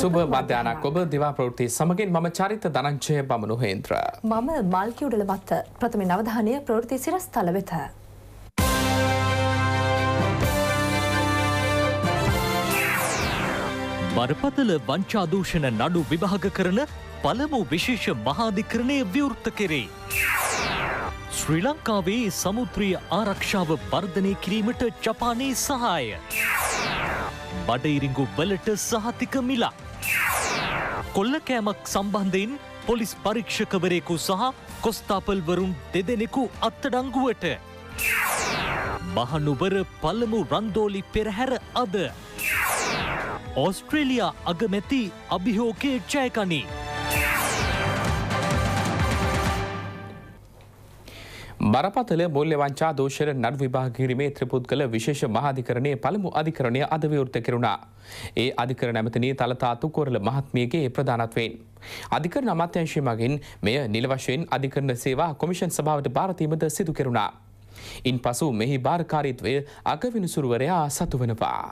සුබ මධ්‍යානක් ඔබ දිවා ප්‍රෘති සමගින් මම චරිත දනංචය බමනු හේන්ත්‍ර. මම මල්කිවුඩල මත්ත ප්‍රථම නවධානය ප්‍රෘති සිරස් තල වෙත. බරපතල වංචාදූෂණ නඩු විභාග කරන පළමු විශේෂ මහාධිකරණය ව්‍යවෘත්ත කෙරේ. ශ්‍රී ලංකාවේ සමුත්‍රිය ආරක්ෂාව වර්ධනය කිරීමට ජපානයේ සහාය. බඩඉරිංගු වලට සහතික මිලා. කොල්ලකෑමක් සම්බන්ධයෙන් පොලිස් පරීක්ෂකවරයෙකු සහ කොස්තාපල්වරුන් දෙදෙනෙකු අත්තඩංගුවට. මහනුවර පළමු රන්දෝලි පෙරහැර අද. ඕස්ට්‍රේලියා අගමැති අභිහෝකයේ ජයකනී. බරපතල මුල්්‍යවංචා දෝෂර නන් විභාගකිරීමේ ත්‍රපුද්ගල විශේෂ මහාධිකරණය පළමු අධිකරණය අද විවෘත කරුණා. ඒ අධිකර නැමතනී තලතාතු කොරල මහත්මියගේ ප්‍රධානත්වයෙන්. අධිකර නමත්‍යංශය මගින් මෙය නිලවශයෙන් අධිකරණ සේවා කොමිෂන් සභාවට භාරතීමද සිදු කරුණා. ඉන් පසු මෙහි භාරකාරීත්වය අගවිනිසුරුවරයා සතු වනවා.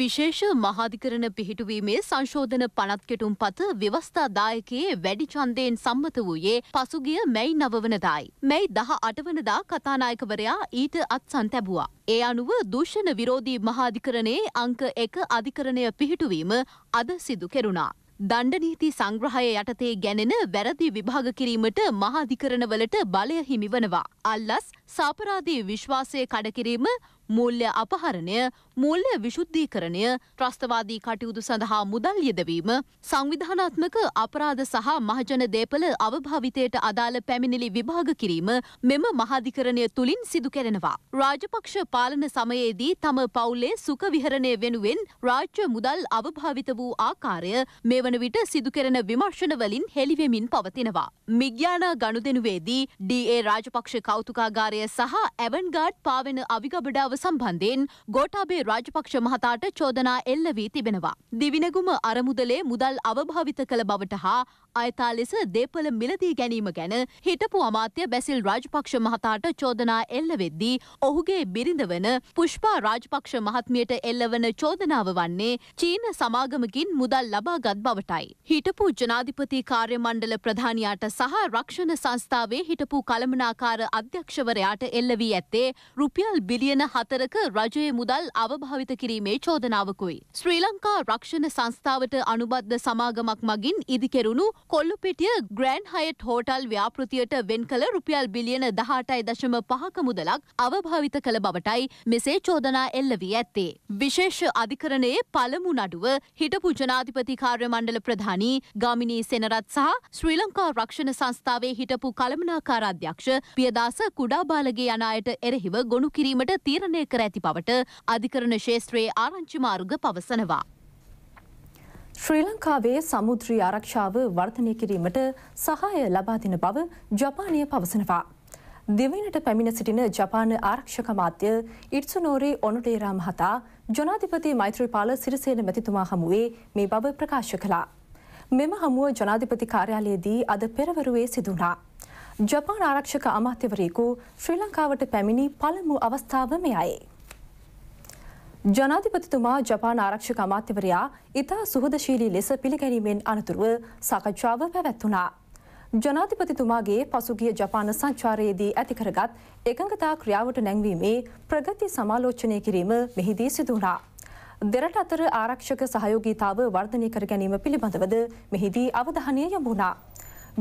විශේෂ මහාධිකරණ පිහිටුවීමේ සංශෝධන පනත්කෙටුම් පත ව්‍යවස්ථාදායකයේ වැඩි ඡන්දයෙන් සම්මත වූයේ පසුගිය මැයි නවවනදායි. මැයි දහ අටවනදා කතානායකවරයා ඊට අත්සන් තැබුවා. ඒ අනුව දූෂණ විරෝධී මහාධිකරණයේ අංක එක අධිකරණය පිහිටුවීම අද සිදු කෙරුණා. දණ්ඩනීති සංග්‍රහය යටතේ ගැනෙන වැරදි විභාග කිරීමට මහාධිකරණවලට බලය හිමිවනවා. අල්ලස් සාපරාධී විශ්වාසය කඩකිරීම මූල්‍ය අපහරණය මූල්‍ය විශුද්ධීකරණය ත්‍රස්තවාදී කටයුතු සඳහා මුදල් යෙදවීම සංවිධානාත්මක අපරාධ සහ මහජන දේපල අවභාවිතයට අදාළ පැමිණිලි විභාග කිරීම මෙම මහාධිකරණය තුලින් සිදු කෙරෙනවා. රාජපක්ෂ පාලන සමයේදී තම පවුලේ සුඛ විහරණය වෙනුවෙන් රාජ්‍ය මුදල් අවභාවිත වූ ආකාරය මේ වන විට සිදු කෙරෙන විමර්ශනවලින් හෙළිවෙමින් පවතිනවා. මිග්‍යානා ගනුදෙනුවේදී ඩී.ඒ. රාජපක්ෂ කෞතුකාගාරය සහ ඇවන්ගාඩ් පාවෙන අවිගබඩාව කතාව සම්බන්ධයෙන් ගෝටාබේ රාජපක්ෂ මහතාට චෝදනා එල්ල වී තිබෙනවා. දිවිනගුම අරමුදලේ මුදල් අවභාවිත කළ බවට හා අයතා ලෙස දේපල මිලදී ගැනීම ගැන හිටපු අමාත්‍ය බැසිල් රාජපක්ෂ මහතාට චෝදනා එල්ල වෙද්දී ඔහුගේ බිරිඳවන පුෂ්පා රාජපක්ෂ මහත්මියට එල්ලවන චෝදනාව වන්නේ චීන සමාගමකින් මුදල් ලබාගත් බවටයි. හිටපු ජනාධිපති කාර්ය මණ්ඩල ප්‍රධානයාට සහ රක්ෂණ සංස්ථාවේ හිටපු කළමනාකාර අධ්‍යක්ෂවරයාට එල්ලවී ඇත්තේ රුපියල් බිලියන හත අතරක රජයේ මුදල් අවභාවිත කිරීමේ චෝදනාවකුයි. ශ්‍රී ලංකා රක්ෂණ සංස්ථාවට අනුබද්ධ සමාගමක් මගින් ඉදිකෙරුණු කොල්ලුපිටිය ග්‍රෑන් හයට් හෝටල් ව්‍යාපෘතියට වෙන් කළ රුපියල් බිලියන දහටයි දශම පහක මුදලක් අවභාවිත කළ බවටයි මෙසේ චෝදනා එල්ල වී ඇත්තේ. විශේෂ අධිකරණයේ පළමු නඩුව හිටපු ජනාධිපති කාර්ය මණ්ඩල ප්‍රධානී ගාමිණී සෙනරත් සහ ශ්‍රී ලංකා රක්ෂණ සංස්ථාවේ හිටපු කළමනාකාර අධ්‍යක්ෂ පියදාස කුඩාබාලගේ යන අයට එරෙහිව ගොනු කිරීමට තීරණය පාලනය කර ඇති බවට අධිකරණ ශේත්‍රයේ ආරංචි මාර්ග පවසනවා. ශ්‍රී ලංකාවේ සමුද්‍රී ආරක්ෂාව වර්ධනය කිරීමට සහාය ලබාදින බව ජපානය පවසනවා. දෙවනට පැමිණ සිටින ජපාන ආරක්ෂක මාත්‍ය ඉට්සුනෝරේ ඔනුටේරා මහතා ජනාධිපති මෛත්‍රීපාල සිරිසේන මැතිතුමා හමුවේ මේ බව ප්‍රකාශ කළා. මෙම හමුව ජනාධිපති කාර්යාලයේදී අද පෙරවරුවේ සිදුනා. ජපාන ආරක්ෂක අමාත්‍යවරයෙකු ශ්‍රී ලංකාවට පැමිණි පළමු අවස්ථාව මෙයයි. ජනාධිපතිතුමා ජපාන ආරක්ෂක අමාත්‍යවරයා ඉතා සුහදශීලී ලෙස පිළිගැනීමෙන් අනතුරුව සාකච්ඡාව පැවැත්වුණා. ජනාධිපතිතුමාගේ පසුගිය ජපාන සංචාරයේදී ඇතිකරගත් එකඟතා ක්‍රියාවට නැංවීමේ ප්‍රගති සමාලෝචනය කිරීම මෙහිදී සිදුනා. දෙරට අතර ආරක්ෂක සහයෝගීතාව වර්ධනය කර ගැනීම පිළිබඳවද මෙහිදී අවධානය යොමුණා.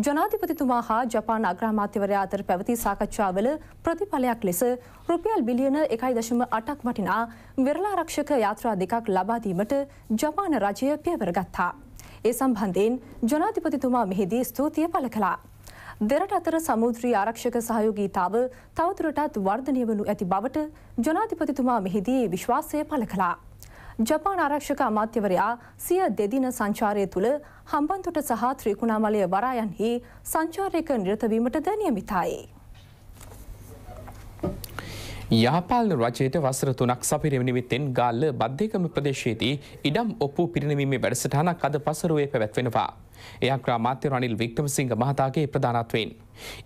ජනාධිපතිතුමා හා ජපාන අග්‍රාමාත්‍යවරයා අතර පැවති සාකච්ඡාවල ප්‍රතිඵලයක් ලෙස රුපියල් බිලියන එකයි දශම අටක් වටිනා වෙරලාරක්ෂක යාත්‍රා දෙකක් ලබාදීමට ජපාන රජය පියවරගත්තා. ඒ සම්බන්ධයෙන් ජනාධිපතිතුමා මෙහිදී ස්තුතිය පළ කලා. දෙරට අතර සමුද්‍රී ආරක්ෂක සහයෝගීතාව තවතුරටත් වර්ධනය වනු ඇති බවට ජනාධිපතිතුමා මෙහිදී විශ්වාසය පළ කලා. ජපාන ආරක්ෂක අමාත්‍යවරයා සිය දෙදින සංචාරය තුළ හම්බන්තොට සහ ත්‍රීකුණාමලය වරායන්හි සංචාරයක නිරතවීමටද නියමිතයි. යාපාල රජයට වසර තුනක් සපිරම නිමිත්තෙන් ගාල්ල බද්ධයකම ප්‍රදේශයේදී ඉඩම් ඔප්පු පිරිනවීමේ වැඩසටහනක් අද පසරුවේ පැවැත්වෙනවා. එයා ග්‍රාමාත්‍ය රනිල් වික්ටම සිංහ මහතාගේ ප්‍රධානත්වයෙන්.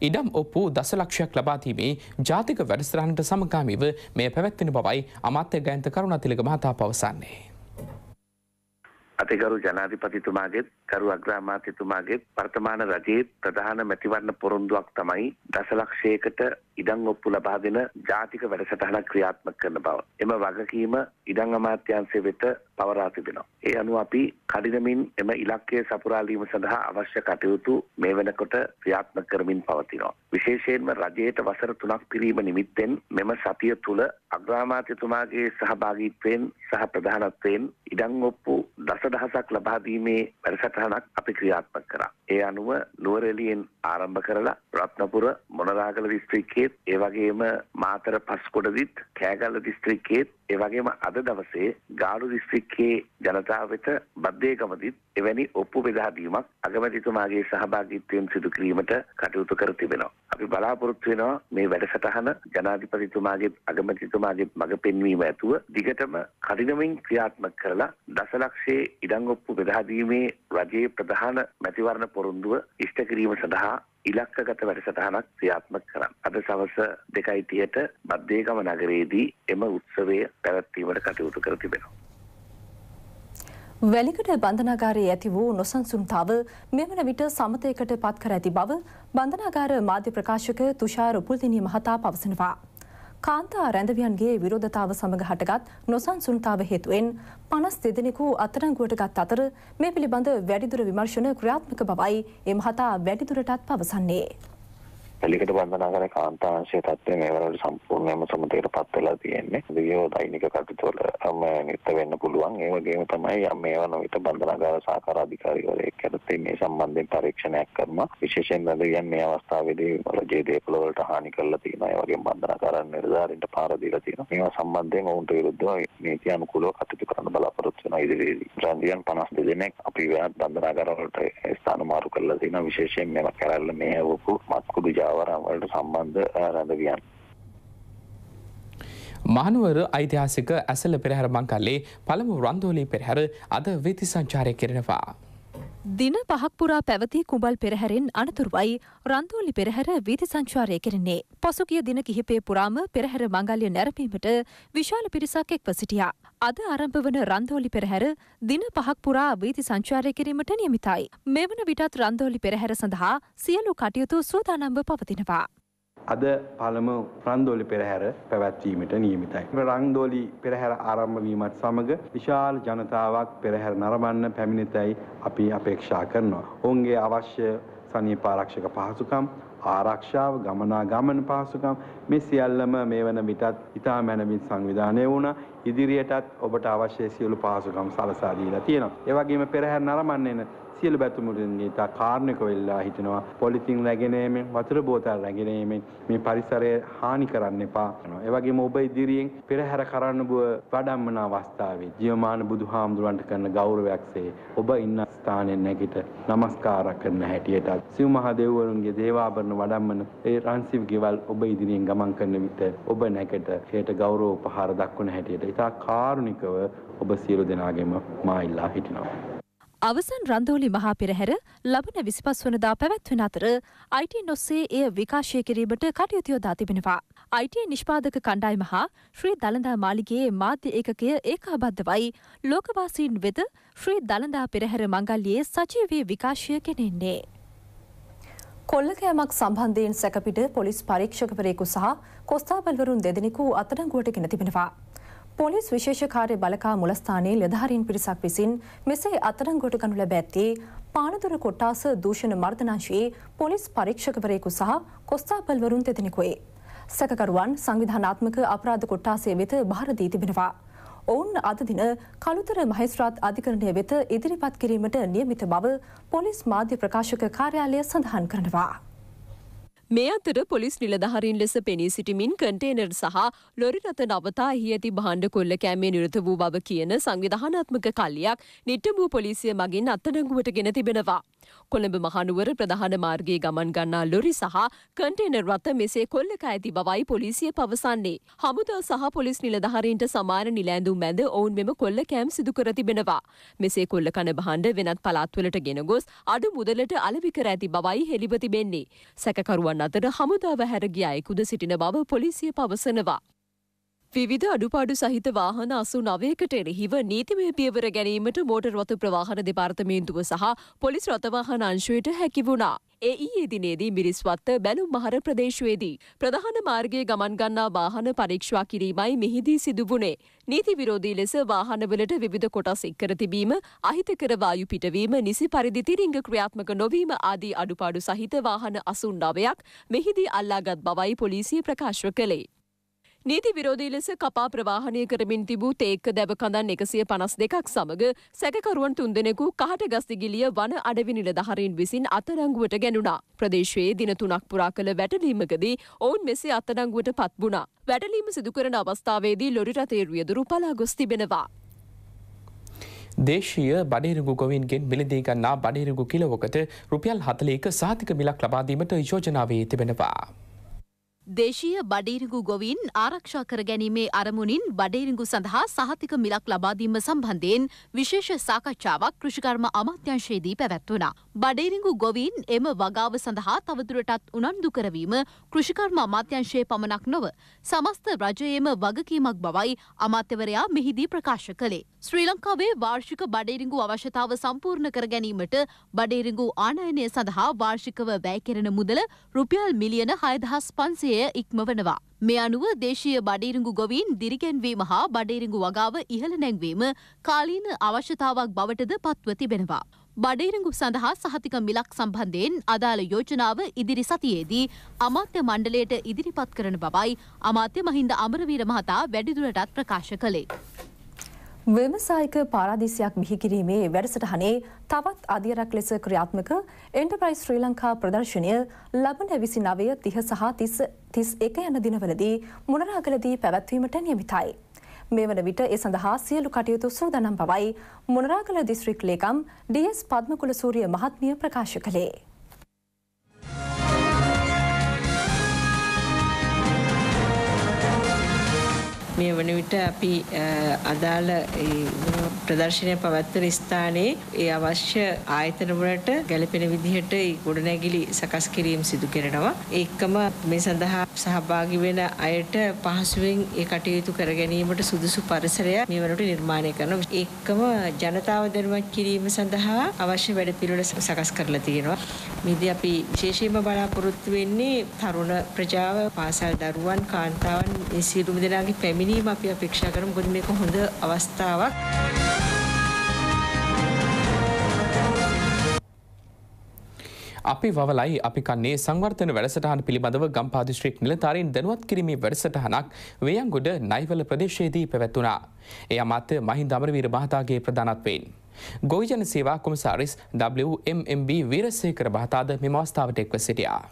ඉඩම් ඔප්පු දසලක්ෂයක් ලබාදීමේ ජාතික වැඩසරහණට සමකාමීව මෙය පැවැත්වෙන බවයි අමාත්‍ය ගයන්ත කරුණතිලක මහතා පවසන්නේ. අතිගරු ජනාධිපතිතුමාගේත් කරු අග්‍රාමාත්‍යතුමාගේ වර්තමාන රජයේ ප්‍රධාන මැතිවරණ පොරොන්දුවක් තමයි දසලක්ෂයකට ඉඩම් ඔප්පු ලබා දෙන ජාතික වැඩසටහනක් ක්‍රියාත්මක කරන බව. එම වගකීම ඉඩම් අමාත්‍යාංශය වෙත පවරා තිබෙනවා. ඒ අනුව අපි කඩිනමින් එම ඉලක්කය සපුරාලීම සඳහා අවශ්‍ය කටයුතු මේ වෙනකොට ක්‍රියාත්මක කරමින් පවතිනවා. විශේෂයෙන්ම රජයට වසර තුනක් පිරීම නිමිත්තෙන් මෙම සතිය තුළ අග්‍රාමාත්‍යතුමාගේ සහභාගීත්වයෙන් සහ ප්‍රධානත්වයෙන් ඉඩම් ඔප්පු දසදහසක් ලබා දීමේ වැඩසටහනක් අපි ක්‍රියාත්මක කරා. ඒ අනුව නුවරඑළියෙන් ආරම්භ කරලා රත්නපුර මොනරාගල දිස්ත්‍රික්කයේ දිස්ත්‍රික්කයේත් ඒ වගේම මාතර පස්කොඩදිත් කෑගල්ල දිස්ත්‍රික්කයේත් ඒ වගේම අද දවසේ ගාලු දිස්ත්‍රික්කයේ ජනතාව වෙත බද්දේකමදිත් එවැනි ඔප්පු බෙදා දීමක් අගමැතිතුමාගේ සහභාගීත්වයෙන් සිදු කිරීමට කටයුතු කර තිබෙනවා. අපි බලාපොරොත්තු වෙනවා මේ වැඩසටහන ජනාධිපතිතුමාගේ අගමැතිතුමාගේ මඟ පෙන්වීම ඇතුව දිගටම කඩිනමින් ක්‍රියාත්මක කරලා දසලක්ෂයේ ඉඩම් ඔප්පු බෙදා දීමේ රජයේ ප්‍රධාන මැතිවරණ පොරොන්දුව ඉෂ්ට කිරීම සඳහා ඉලක්කගත වැඩසටහනක් ක්‍රියාත්මක කරන්න. අද සවස දෙකයි තියට බද්දේගම නගරයේදී එම උත්සවය පැවැත්වීමට කටයුතු කර තිබෙනවා. වැලිකට බන්ධනාගාරයේ ඇති වූ නොසන්සුන්තාව මෙවන විට සමතයකට පත් කර ඇති බව බන්ධනාගාර මාධ්‍ය ප්‍රකාශක තුෂාර උපුල්දිනී මහතා පවසනවා. කාන්තා රැඳවියන්ගේ විරෝධතාව සමඟ හටගත් නොසන්සුන්තාව හේතුවෙන් පනස් දෙදෙනෙකු අතරංගුවට ගත් අතර මේ පිළිබඳ වැඩිදුර විමර්ශන ක්‍රියාත්මක බවයි එමහතා වැඩිදුරටත් පවසන්නේ. එලිකට බන්ධනා කරන කාන්තාංශයේ තත්ත්වය මේ වලට සම්පූර්ණයෙන්ම සමතේටපත් වෙලා තියෙන්නේ. දෙවියෝ දෛනික කටයුතු වලම නිරත වෙන්න පුළුවන්. ඒ වගේම තමයි මේවා නොවිත බන්ධනාගාර සහකාර අධිකාරීවරයෙක් කරතේ මේ සම්බන්ධයෙන් පරීක්ෂණයක් කරනවා. විශේෂයෙන් දෙවියන් මේ අවස්ථාවේදී රජයේ දේපල වලට හානි කරලා තියෙනවා. ඒ වගේම බන්ධනාගාර නිලධාරීන්ට පාර දීලා තියෙනවා. මේවා සම්බන්ධයෙන් ඔවුන්ට විරුද්ධව නීති අනුකූලව කටයුතු කරන්න බලාපොරොත්තු වෙනවා ඉදිරියේදී. රන්දියන් 52 දෙනෙක් අපි වෙනත් බන්ධනාගාර වලට ස්ථාන මාරු කරලා තියෙනවා. විශේෂයෙන් මේවා කැරල්ල මේ වපු මත්කුඩු ආවරම් වලට සම්බන්ධ රැඳවියන්. මහනුවර ඓතිහාසික ඇසල පෙරහැර මංකල්ලේ පළමු රන්දෝලී පෙරහැර අද වෙති සංචාරය කරනවා. දින පහක් පුරා පැවති කුඹල් පෙරහැරෙන් අනතුරුවයි රන්තෝලි පෙරහැර වීථි සංචාරය කෙරෙන්නේ. පසුගිය දින කිහිපේ පුරාම පෙරහැර මංගල්‍ය නැරඹීමට විශාල පිරිසක් එක්ව සිටියා. අද ආරම්භ වන රන්තෝලි පෙරහැර දින පහක් පුරා වීථි සංචාරය කිරීමට නියමිතයි. මෙවන විටත් රන්තෝලි පෙරහැර සඳහා සියලු කටයුතු සූදානම්ව පවතිනවා. අද පළම රන්දෝලි පෙරහැර පැවැත්වීමට නියමිතයි. රන්දෝලි පෙරහැර ආරම්භ වීමත් සමග විශාල ජනතාවක් පෙරහැර නරඹන්න පැමිණිතයි අපි අපේක්ෂා කරනවා. ඔවුන්ගේ අවශ්‍ය සනීප ආරක්ෂක පහසුකම් ආරක්ෂාව ගමනාගමන පහසුකම් මේ සියල්ලම මේ වන විටත් ඉතා මැනවින් සංවිධානය වුණ ඉදිරියටත් ඔබට අවශ්‍ය සියලු පහසුකම් සලසා දීලා තියෙනවා. ඒ වගේම පෙරහැර නරඹන්න සියලු බැතුමුතුන් ඉතා කාර්ණික වෙලා හිටිනවා. පොලිතින් රැගෙනීමෙන් වතුර බෝතල් රැගෙනීමෙන් මේ පරිසරය හානි කරන්න එපා. ඒ වගේම ඔබ ඉදිරියෙන් පෙරහැර කරන්න බව වඩම්මන අවස්ථාවේ ජීවමාන බුදුහාමුදුරන්ට කරන ගෞරවයක්සේ ඔබ ඉන්න ස්ථානයෙන් නැගිට নমස්කාර කරන හැටියට සිව් මහ දෙවිවරුන්ගේ දේවාභරණ වඩම්මන ඒ රන්සිව් ගෙවල් ඔබ ඉදිරියෙන් ගමන් කරන විට ඔබ නැකට හේට ගෞරව උපහාර දක්වන හැටියට ඉතා කාරුණිකව ඔබ සියලු දෙනාගෙම මා ඉල්ලා හිටිනවා. අවසන් රන්දෝලි මහා පෙරහැර ලබන විසිපස් වනදා පැවැත්වෙන අතර අයිට නොස්සේ එය විකාශය කිරීමට කටයුතු යොදා තිබෙනවා. අයිට නිෂ්පාදක කණ්ඩායම හා ශ්‍රී දළදා මාලිගයේ මාධ්‍ය ඒකකය ඒකාබද්ධවයි ලෝකවාසීන් වෙත ශ්‍රී දළදා පෙරහැර මංගල්ලයේ සජීවී විකාශය කෙනෙන්නේ. කොල්ලකෑමක් සම්බන්ධයෙන් සැකපිට පොලිස් පරීක්ෂකවරයෙකු සහ කොස්ථාපල්වරුන් දෙදෙනෙකු අතරංගුවට ගෙන තිබෙනවා. පොලිස් විශේෂ කාර්ය බලකා මුලස්ථානයේ ලෙදහරින් පිරිසක් විසින් මෙසේ අත්අඩංගුවට ගනු ලැබ ඇත්තේ පානදුර කොට්ටාස දූෂණ මර්ධනාංශයේ පොලිස් පරීක්ෂකවරයෙකු සහ කොස්තාපල්වරුන් දෙදෙනෙකුයි. සැකකරුවන් සංවිධානාත්මක අපරාධ කොට්ටාසේ වෙත භාර දී තිබෙනවා. ඔවුන් අද දින කළුතර මහේස්ත්‍රාත් අධිකරණය වෙත ඉදිරිපත් කිරීමට නියමිත බව පොලිස් මාධ්‍ය ප්‍රකාශක කාර්යාලය සඳහන් කරනවා. මේ අතර පොලිස් නිලධහරින් ලෙස පෙනී සිටිමින් කටේනර් සහ ලොරි රථ නවතා එහි ඇති බහණ්ඩ කොල්ල කෑමේ නිරත වූ බව කියන සංවිධානාත්මක කල්ලියක් නිට්ටඹූ පොලිසිය මගින් අත්තඩංගුවට ගෙන තිබෙනවා. කොළඹ මහනුවර ප්‍රධාන මාර්ගයේ ගමන් ගන්නා ලොරි සහ කන්ටේනර් රථ මෙසේ කොල්ලක ඇති බවයි පොලිසිය පවසන්නේ. හමුදා සහ පොලිස් නිලධහරින්ට සමාන නිලෑඳුම් මැද ඔවුන් මෙම කොල්ල කෑම් සිදු කර තිබෙනවා. මෙසේ කොල්ල කන බහණ්ඩ වෙනත් පළාත්වලට ගෙන ගොස් අඩු මුදලට අලවිකර ඇති බවයි හෙළිව තිබෙන්නේ. සැකකරුවන් අතර හමුදාව හැරගිය අයෙකුද සිටින බව පොලිසිය පවසනවා. විධ අඩුපාඩු සහිත වාහන අසු නවයකට එරෙහිව නීතිමය පියවර ගැනීමට මෝටර් රොතු ප්‍රවාහන දෙපාර්තමේන්තුව සහ පොලිස් රථවාහන අංශුවට හැකි වුණා. ඒ ඊයේ දිනේදී මිරිස්වත්ත බැලුම් මහර ප්‍රදේශවේදී. ප්‍රධාන මාර්ගයේ ගමන් ගන්නා වාහන පරීක්ෂා කිරීමයි මෙහිදී සිදු වුණේ. නීති විරෝධී ලෙස වාහනවලට විවිධ කොටස් එක්කර තිබීම, අහිතකර වායු පිටවීම, නිසි පරිදි තිරිංග ක්‍රියාත්මක නොවීම ආදී අඩුපාඩු සහිත වාහන 89ක් මෙහිදී අල්ලාගත් බවයි පොලිසිය ප්‍රකාශ කළේ. නීති විරෝධී ලෙස කපා ප්‍රවාහනය කරමින් තිබූ තේක්ක දැව කඳන් එකසිය පනස් දෙකක් සමග සැකකරුවන් තුන්දෙනෙකු කහට ගස්තිගිලිය වන අඩවි නිලධහරින් විසින් අතරංගුවට ගැනුණා. ප්‍රදේශයේ දින තුනක් පුරා කළ වැටලීමකදී ඔවුන් මෙසේ අත්තරංගුවට පත්බුණා. වැටලීම සිදුකරන අවස්ථාවේදී ලොරි රතේරුයදුරු පලා ගොස් තිබෙනවා. දේශීය බඩේරගු ගොවින්ගෙන් මිලදී ගන්නා බඩේරගු කිලවකට රුපියල් හතලේක සාතික මිලක් ලබාදීමට යෝජනාවේ තිබෙනවා. දේශීය බඩීරිඟු ගොවීන් ආරක්ෂා කර ගැනීමේ අරමුණින් බඩීරිඟු සඳහා සහතික මිලක් ලබාදීම සම්බන්ධයෙන් විශේෂ සාකච්ඡාවක් කෘෂිකර්ම අමාත්‍යංශයේදී පැවැත්වුණා. බඩීරිඟු ගොවීන් එම වගාව සඳහා තවදුරටත් උනන්දු කරවීම කෘෂිකර්ම අමාත්‍යංශයේ පමණක් නොව සමස්ත රජයේම වගකීමක් බවයි අමාත්‍යවරයා මෙහිදී ප්‍රකාශ කළේ. ශ්‍රී ලංකාවේ වාර්ෂික බඩේරිඟු අවශ්‍යතාව සම්පූර්ණ කර ගැනීමට බඩේරිඟු ආනයනය සඳහා වාර්ෂිකව වැය කෙරෙන මුදල රුපියල් මිලියන 6500 තත්ත්වය ඉක්මවනවා. මේ අනුව දේශීය බඩීරංගු ගොවීන් දිරිගැන්වීම හා බඩීරංගු වගාව ඉහළ නැංවීම කාලීන අවශ්‍යතාවක් බවටද පත්ව තිබෙනවා. බඩීරංගු සඳහා සහතික මිලක් සම්බන්ධයෙන් අදාළ යෝජනාව ඉදිරි සතියේදී අමාත්‍ය මණ්ඩලයට ඉදිරිපත් කරන බවයි අමාත්‍ය මහින්ද අමරවීර මහතා වැඩිදුරටත් ප්‍රකාශ කළේ. ව්‍යවසායික පාරාදිසියක් බිහිකිරීමේ වැඩසටහනේ තවත් අධියරක් ලෙස ක්‍රියාත්මක එන්ටප්‍රයිස් ශ්‍රී ලංකා ප්‍රදර්ශනය ලබන විසි නවය තිහ සහ තිස් තිස් එක යන දිනවලදී මොනරාගලදී පැවැත්වීමට නියමිතයි. මේ වන විට ඒ සඳහා සියලු කටයුතු සූදනම් පවයි මොනරාගල දිස්ත්‍රික් ලේකම් ඩස් පද්මකුල සූරිය මහත්මිය ප්‍රකාශ කළේ. මේ වන විට අපි අදාළ ප්‍රදර්ශනය පවත්වන ස්ථානයේ ඒ අවශ්‍ය ආයතන වලට ගැළපෙන විදිහට ඒ ගොඩනැගිලි සකස් කිරීම සිදු කරනවා. ඒකම මේ සඳහා සහභාගී වෙන අයට පහසුවෙන් ඒ කටයුතු කර ගැනීමට සුදුසු පරිසරයක් මේ වනට නිර්මාණය කරනවා. ඒකම ජනතාව දැනුවත් කිරීම සඳහා අවශ්‍ය වැඩපිළිවෙළ සකස් කරලා තියෙනවා. මේදී අපි විශේෂයෙන්ම බලාපොරොත්තු වෙන්නේ තරුණ ප්‍රජාව, පාසල් දරුවන්, කාන්තාවන් මේ සියලුම දෙනාගේ පැමිණ ගැනීම අපි අපේක්ෂා කරමු. මොකද මේක හොඳ අවස්ථාවක්. අපි වවලයි අපි කන්නේ සංවර්ධන වැඩසටහන පිළිබඳව ගම්පා දිස්ත්‍රික් නිලධාරීන් දැනුවත් කිරීමේ වැඩසටහනක් වේයන්ගොඩ නයිවල ප්‍රදේශයේදී පැවැත්වුණා. එය අමාත්‍ය මහින්ද අමරවීර මහතාගේ ප්‍රධානත්වයෙන්. ගොවිජන සේවා කොමසාරිස් WMMB වීරසේකර මහතාද මෙම අවස්ථාවට එක්ව සිටියා.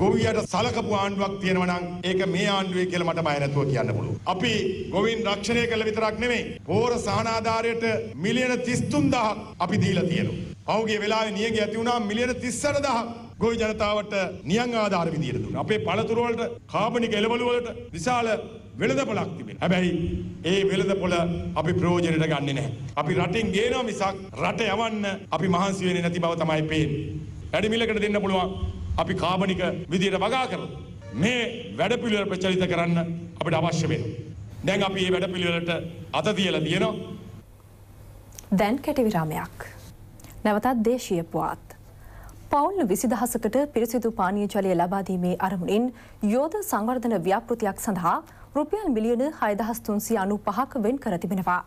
ගොවියට සලකපු ආණ්ඩුවක් තියෙනවා නම් ඒක මේ ආණ්ඩුවේ කියලා මට බය නැතුව කියන්න පුළුවන්. අපි ගොවීන් රක්ෂණය කළ විතරක් නෙමෙයි. පෝර සහනාධාරයට මිලියන 33000ක් අපි දීලා තියෙනවා. පහුගිය වෙලාවේ නියඟ ඇති වුණා මිලියන 38000ක්. ගොවි ජනතාවට නියං ආධාර විදියට දුන්නා. අපේ පළතුරු වලට කාබනික එළවලු වලට විශාල වෙළඳපොලක් තිබෙන. හැබැයි ඒ වෙළඳපොල අපි ප්‍රයෝජනෙට ගන්නෙ නැහැ. අපි රටින් ගේනවා මිසක් රට යවන්න අපි මහන්සි වෙන්නේ නැති බව තමයි පේන්නේ. වැඩි මිලකට දෙන්න පුළුවන් අපි කාමනික විදියට වගා කරලා මේ වැඩපිළිවෙල ප්‍රචලිත කරන්න අපිට අවශ්‍ය වෙනවා. දැන් අපි මේ වැඩපිළිවෙලට අත තියලා තියෙනවා. දැන් කැටි විරාමයක්. නැවතත් දේශීය පුවත්. පවුල් විසිදහසකට පිරිසිදු පානීය ජලය ලබා දීමේ අරමුණින් යෝධ සංවර්ධන ව්‍යාපෘතියක් සඳහා රුපියල් මිලියන 6395ක් වෙන් කර තිබෙනවා.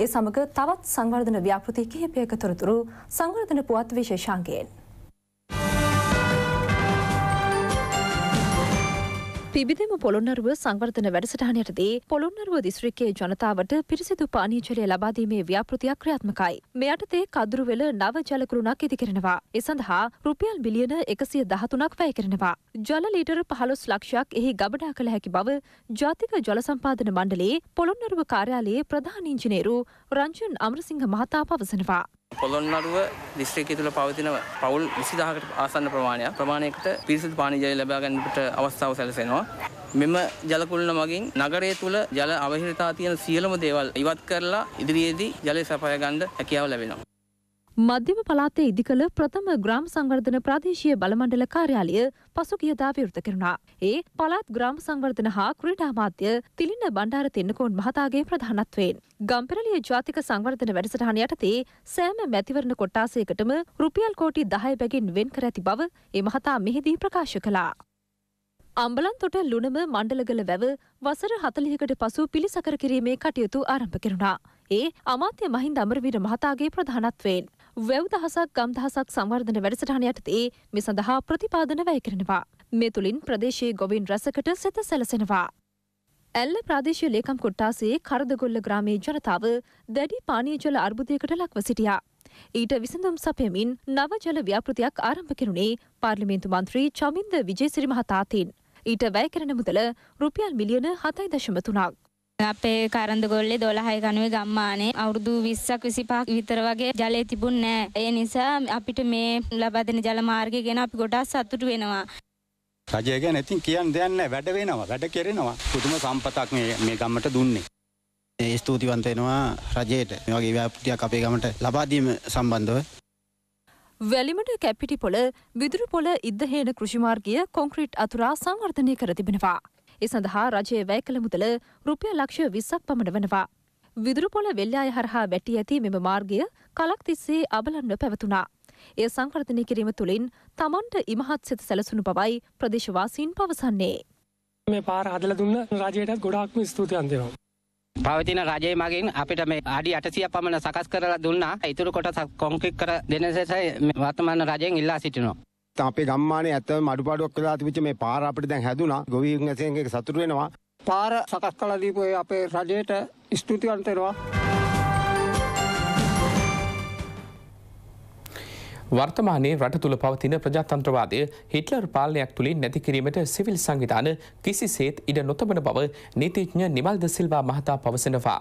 ඒ සමග තවත් සංවර්ධන ව්‍යාපෘති කිහිපයක තොරතුරු සංවර්ධන පුවත් විශේෂාංගයෙන් පිබිදෙම පොළොන්නරුව සංවර්ධන වැඩසටහනයටදී පොළොන්නරුව දිස්ත්‍රික්කයේ ජනතාවට පිරිසිදු පානීජලය ලබාදීමේ ව්‍යාපෘතියක් ක්‍රියාත්මකයි. මේ යටතේ කදුරුවෙල නව ජලකුරුණක් ඉදි කරනවා. ඒ සඳහා රුපියල් බිලියන 113ක් වැය කරනවා. ජල ලීටර 15 ලක්ෂයක් එහි ගබඩා කළ හැකි බව ජාතික ජල සම්පාදන මණ්ඩලයේ පොළොන්නරුව කාර්යාලයේ ප්‍රධාන ඉංජිනේරු රංජන් අමරසිංහ මහතා පවසනවා. පොළොන්නරුව දිස්ත්‍රික්කය තුළ පවතින පවුල් 20000කට ආසන්න ප්‍රමාණයක් ප්‍රමාණයකට පිරිසිදු පානීය ජලය ලබා ගැනීමට අවස්ථාව සැලසෙනවා. මෙම ජල කුළුණ මගින් නගරය තුළ ජල අවහිරතා තියෙන සියලුම දේවල් ඉවත් කරලා ඉදිරියේදී ජලය සපයා ගන්න හැකියාව ලැබෙනවා. මධ්‍යම පළාතේ ඉදිකළ ප්‍රථම ග්‍රාම සංවර්ධන ප්‍රාදේශීය බලමණ්ඩල කාර්යාලය පසුගියදා විවෘත කෙරුණා. ඒ පළාත් ග්‍රාම සංවර්ධන හා ක්‍රීඩා අමාත්‍ය තිලින බණ්ඩාර තෙන්නකෝන් මහතාගේ ප්‍රධානත්වයෙන් ගම්පෙරළිය ජාතික සංවර්ධන වැඩසටහන යටතේ සෑම මැතිවරණ කොට්ටාසයකටම රුපියල් කෝටි 10 බැගින් වෙන් කර ඇති බව ඒ මහතා මෙහිදී ප්‍රකාශ කළා. අම්බලන්තොට ලුණම මණ්ඩලගල වැව වසර 40කට පසු පිළිසකර කිරීමේ කටයුතු ආරම්භ කෙරුණා. ඒ අමාත්‍ය මහින්ද අමරවීර මහතාගේ ප්‍රධානත්වයෙන් වැව් දහසක් ගම් දහසක් සංවර්ධන වැඩසටහන යටතේ මේ සඳහා ප්‍රතිපාදන වැය කරනවා. මේ තුළින් ප්‍රදේශයේ ගොවින් රැසකට සෙත සැලසෙනවා. ඇල්ල ප්‍රාදේශීය ලේකම් කොට්ටාසේ කරදගොල්ල ග්‍රාමයේ ජනතාව දැඩි පානීය ජල අර්බුදයකට ලක්ව සිටියා. ඊට විසඳුම් සපයමින් නව ජල ව්‍යාපෘතියක් ආරම්භ කෙරුණේ පාර්ලිමේන්තු මන්ත්‍රී චමින්ද විජේසිරි මහතාතින්. ඊට වැය කරන මුදල රුපියල් මිලියන 7.3ක්. අපේ කරඳගොල්ලෙ දොළහය කනුවේ ගම්මානේ අවුරුදු විස්සක් විසිපාක් විතර වගේ ජලය තිබුණ නෑ. ඒ නිසා අපිට මේ ලබදෙන ජලමාර්ගය ගැන අපි ගොඩා සත්තුට වෙනවා. රජය ගැන ඉතින් කියන්න දෙයක් නැහැ වැඩ වෙනවා වැඩ කෙරෙනවා පුදුම සම්පතක් මේ මේ ගම්මට දුන්නේ ඒ ස්තුතිවන්ත වෙනවා රජයට මේ වගේ ව්‍යාපෘතියක් අපේ ගමට ලබා දීම සම්බන්ධව වැලිමඩ කැපිටි පොළ විදුරු පොළ ඉද්දහේන කෘෂිමාර්ගය කොන්ක්‍රීට් අතුරා සංවර්ධනය කර තිබෙනවා ඒ සඳහා රජය වැය කළ මුදල රුපියල් ලක්ෂ විස්සක් පමණ වනවා. විදුරුපොළ වෙල්ලාය හරහා වැටි ඇති මෙම මාර්ගය කලක් තිස්සේ අබලන්ව පැවතුනා. එය සංවර්ධනය කිරීම තුළින් තමන්ට ඉමහත් සිත සැලසුණු බවයි ප්‍රදේශවාසීන් පවසන්නේ. මේ පාර හදල දුන්න රජයටත් ගොඩාක්ම ස්තුතියන්දවා. පවතින රජය මගින් අපිට මේ අඩි අටසිය පමණ සකස් කරලා දුන්නා ඉතුරු කොටසක් කොංක්‍රික් කර දෙනසෙස වර්තමාන රජයෙන් ඉල්ලා සිටිනවා. නැත්තම් අපේ ගම්මානේ ඇත්තම අඩුපාඩුවක් වෙලා තිබිච්ච මේ පාර අපිට දැන් හැදුනා. ගොවීන් ඇසෙන් ඒක සතුට වෙනවා. පාර සකස් කළා දීපු අපේ රජයට ස්තුතිවන්ත වෙනවා. වර්තමානයේ රට තුළ පවතින ප්‍රජාතන්ත්‍රවාදය හිටලර් පාලනයක් තුළින් නැති කිරීමට සිවිල් සංවිධාන කිසිසේත් ඉඩ නොතබන බව නීතිඥ නිමල්ද සිල්වා මහතා පවසනවා.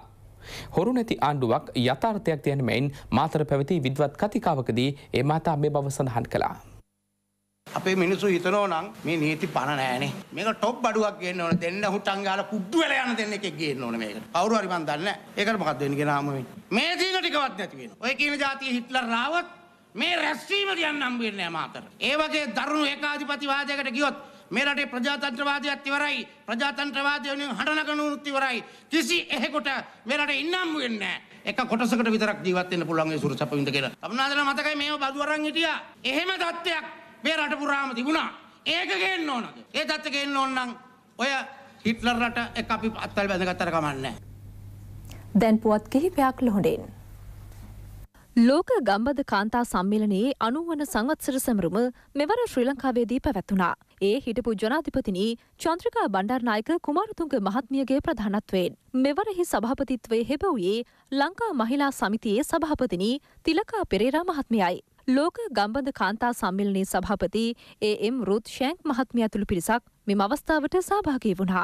හොරු නැති ආණ්ඩුවක් යථාර්ථයක් යන මෙයින් මාතර පැවති විද්වත් කතිකාවකදී ඒ මතා මේ බව සඳහන් කලා. අපේ මිනිස්සු හිතනෝ නම් මේ නීති පණ නෑනේ. මේක টොප් බඩුවක් ගේන්න ඕන. දෙන්න හුටන් ගාලා කුඩ්ඩු වෙලා යන දෙන්න එකෙක් ගේන්න ඕන මේකට. කවුරු හරි මන් දන්නේ නෑ. ඒකට මොකක්ද වෙන්නේ කියලා ආම මේ. මේ දින ටිකවත් නැති වෙනවා. ඔය කියන જાතිය හිට්ලර් ආවත් මේ රැස්වීම කියන්න හම්බ වෙන්නේ නෑ මාතර. ඒ වගේ දරුණු ඒකාධිපතිවාදයකට ගියොත් මේ රටේ ප්‍රජාතන්ත්‍රවාදයත් ඉවරයි ප්‍රජාතන්ත්‍රවාදය වෙනුවෙන් හඬනකනුත් ඉවරයි කිසි එහෙකට මේ රටේ ඉන්නම් වෙන්නේ එක කොටසකට විතරක් ජීවත් වෙන්න පුළුවන් ඒ සුරසප්ප වින්ද කියලා. අපනාදලා මතකයි මේව බදු අරන් හිටියා. එහෙම தත්ත්වයක් මේ රට පුරාම තිබුණා. ඒක ගේන්න ඕනද? ඒ தත්ත ගේන්න ඕන නම් ඔය හිට්ලර් රට එක්ක අපි අත්වල බැඳගත්තර කමන්නේ දැන් පුවත් කිහිපයක් ලොහොඩෙන්. ලෝක ගම්බද කාන්තා සම්මිලනයේ අනුවන සංවත්සර සැමරුම මෙවර ශ්‍රී ලංකාවේදී පැවැත්වුණා. ඒ හිටපු ජනාධිපතිනී චන්ත්‍රිකා බණ්ඩාරනායක කුමාරතුංග මහත්මියගේ ප්‍රධානත්වයෙන්. මෙවරෙහි සභාපතිත්වය හෙබවයේ ලංකා මහිලා සමිතියේ සභාපතිනී තිලකා පෙරේරා මහත්මියයි. ලෝක ගම්බඳ කාන්තා සම්මිලනයේ සභාපති ඒම් රුත් ෂැන්ක් මහත්මිය ඇතුළු පිරිසක් මෙම අවස්ථාවට සහභාගී වුණා.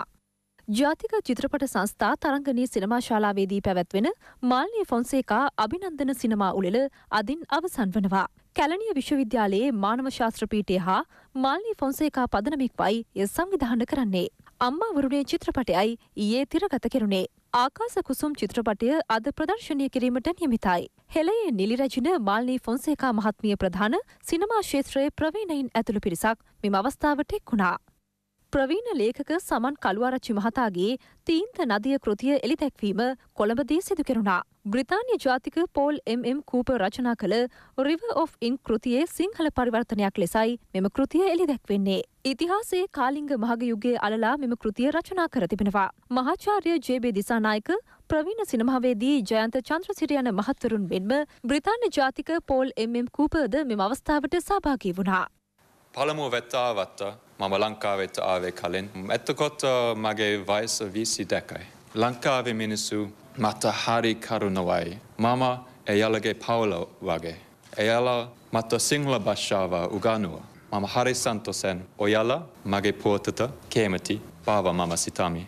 ජාතික චිත්‍රපට සංස්ථා තරංගනී සිනමා ශාලාවේදී පැවැත්වෙන මාල්නිය ෆොන්සේකා අභිනන්දන සිනමා උළෙල අදින් අවසන් වනවා. කැලනිය විශ්වවිද්‍යාලයේ මානව ශාස්ත්‍රපීටය හා මාල්නී ෆොන්සේකා පදනමෙක් වයි එ සංවිධාන කරන්නේ. අම්මාවරුණේ චිත්‍රපටයයි ඊයේ තිරගත කෙරුණේ. ආකාස කුසුම් චිත්‍රපටය අද ප්‍රදර්ශනය කිරීමට නියමිතයි. හෙළයේ නිලිරජින මාල්නී ෆොන්සේකා මහත්මිය ප්‍රධාන සිනමා ශේත්‍රයේ ප්‍රවීණයින් ඇතුළු පිරිසක් මෙම අවස්ථාවට එක් වුණා. ප්‍රවීණ ලේඛක සමන් කළුආරච්චි මහතාගේ තීන්ත නදිය කෘතිය එළිදැක්වීම කොළඹදී සිදු කෙරුණා. බ්‍රිතාන්‍ය ජාතික පෝල් MM කූප රචනා කළ රිව of ඉන් කෘතියේ සිංහල පරිවර්තනයක් ලෙසයි මෙම කෘතිය එළි දැක්වෙන්නේ. ඉතිහාසයේ කාලිංග මහගයුගේ අලලා මෙම කෘතිය රචනා කර තිබෙනවා. මහාචාර්ය ජේබේ දිසානායක ප්‍රවීණ සිනමාවේදී ජයන්ත චන්ද්‍රසිරියන මහත්වරුන් මෙන්ම බ්‍රිතාන්‍ය ජාතික පෝල් MM කූපද මෙම අවස්ථාවට සහභාගී වුණා. පළමුව වෙත්ත ආවත්ත මම ලංකාවෙත් ආවේ කලින්. එතකොට මගේ වයස විසි දැකයි. ලංකාවේ මිනිස්සු matahari karunawai, mama ejalage paulavage, ejala mata singla bashava uganua, mama hari santosen ojala mage puotata kemati පාව මම සිතාමි.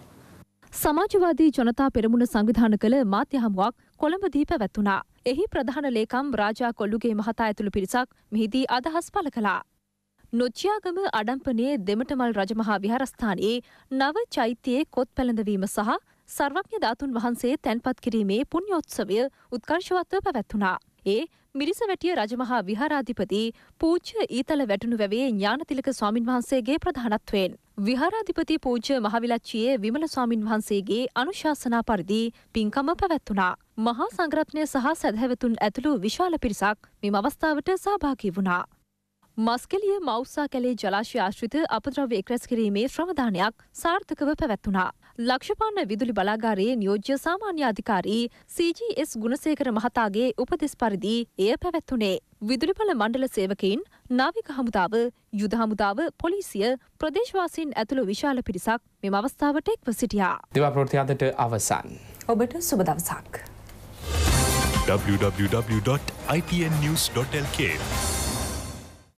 සමාජවාදී ජනතා පෙරමුණ සංවිධාන කළ මාධ්‍ය හමුවක් කොළඹදී පැවැත්වුණා. එහි ප්‍රධාන ලේකම් රාජා කොල්ලුගේ මහතා ඇතුළු පිරිසක් මෙහිදී අදහස් පළ කළා. නොච්චයාගම අඩම්පනයේ දෙමටමල් රජමහා විහාරස්ථානයේ නව චෛත්‍යයේ කොත් පැළඳවීම සහ සර්වඥ ධාතුන් වහන්සේ තැන්පත් කිරීමේ පුණ්‍යෝත්සවය උත්කර්ෂවත්ව පැවැත්වුණා. ඒ මිරිසවැටිය රජමහා විහාරාධිපති පූජ්‍ය ඊතල වැටුණු වැවේ ඥානතිලක ස්වාමින් වහන්සේගේ ප්‍රධානත්වයෙන්. විහාරාධිපති පූජ්‍ය මහවිලච්චියේ විමල ස්වාමින් වහන්සේගේ අනුශාසනා පරිදි පින්කම පැවැත්වුණා. මහා සංග්‍රත්නය සහ සැදැවතුන් ඇතුළු විශාල පිරිසක් මෙම අවස්ථාවට සහභාගී වුණා. මස්කෙලිය මෞසා කැලේ ජලාශය ආශ්‍රිත අපද්‍රව්‍ය එක්රැස් කිරීමේ ශ්‍රමදානයක් සාර්ථකව පැවැත්වුණා. ලක්ෂපාන විදුලි බලාගාරයේ නියෝජ්‍ය සාමාන්‍ය අධිකාරී CGS ගුණසේකර මහතාගේ උපදෙස් පරිදි එය පැවැත්වුණේ. විදුලිබල මණ්ඩල සේවකයින් නාවික හමුදාව, යුද හමුදාව, පොලිසිය, ප්‍රදේශවාසීන් ඇතුළු විශාල පිරිසක් මෙම අවස්ථාවට එක්ව සිටියා. දේවා ප්‍රවෘත්ති අදට අවසන්. ඔබට සුබ දවසක්. www.itnnews.lk